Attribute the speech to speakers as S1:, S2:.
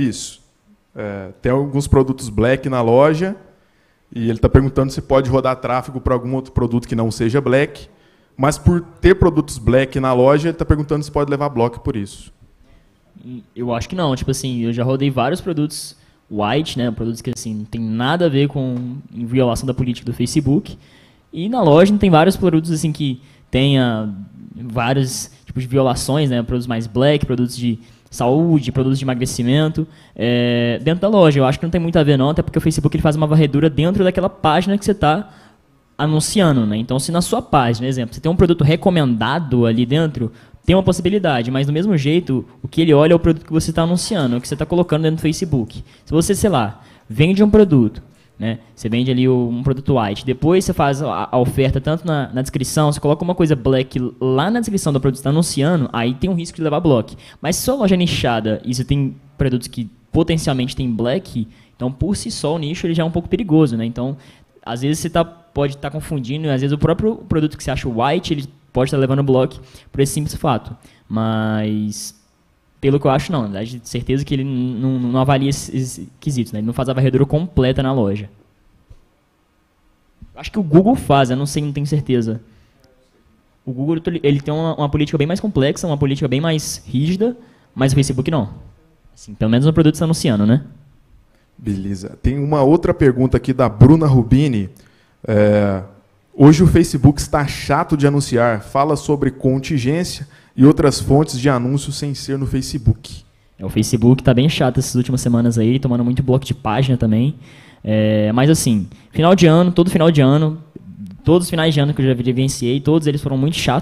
S1: Isso. É, tem alguns produtos black na loja e ele está perguntando se pode rodar tráfego para algum outro produto que não seja black. Mas por ter produtos black na loja, ele está perguntando se pode levar bloco por isso.
S2: Hum, eu acho que não. Tipo assim, eu já rodei vários produtos white, né? Produtos que assim não tem nada a ver com violação da política do Facebook. E na loja tem vários produtos assim que tenha vários tipos de violações, né? Produtos mais black, produtos de saúde, produtos de emagrecimento, é, dentro da loja. Eu acho que não tem muito a ver não, até porque o Facebook ele faz uma varredura dentro daquela página que você está anunciando, né? Então, se na sua página, exemplo, você tem um produto recomendado ali dentro, tem uma possibilidade, mas do mesmo jeito, o que ele olha é o produto que você está anunciando, o que você está colocando dentro do Facebook. Se você, sei lá, vende um produto, né? Você vende ali um produto white. Depois você faz a, oferta tanto na, na descrição, você coloca uma coisa black lá na descrição do produto que está anunciando, aí tem um risco de levar block. Mas se sua loja é nichada e você tem produtos que potencialmente tem black, então por si só o nicho ele já é um pouco perigoso. Né? Então, às vezes você tá, pode estar tá confundindo, às vezes o próprio produto que você acha white, ele pode estar tá levando block por esse simples fato. Mas pelo que eu acho, não. Na certeza que ele não, não avalia esses quesitos, né? Ele não faz a varredura completa na loja. Acho que o Google faz, eu não sei, não tenho certeza. O Google ele tem uma, uma política bem mais complexa, uma política bem mais rígida, mas o Facebook não. Assim, pelo menos no produto está anunciando, né?
S1: Beleza. Tem uma outra pergunta aqui da Bruna Rubini. É, hoje o Facebook está chato de anunciar. Fala sobre contingência e outras fontes de anúncios sem ser no Facebook. É, o Facebook está bem chato essas últimas semanas
S2: aí, tomando muito bloco de página também. É, mas assim, final de ano, todo final de ano, todos os finais de ano que eu já vivenciei, todos eles foram muito chatos.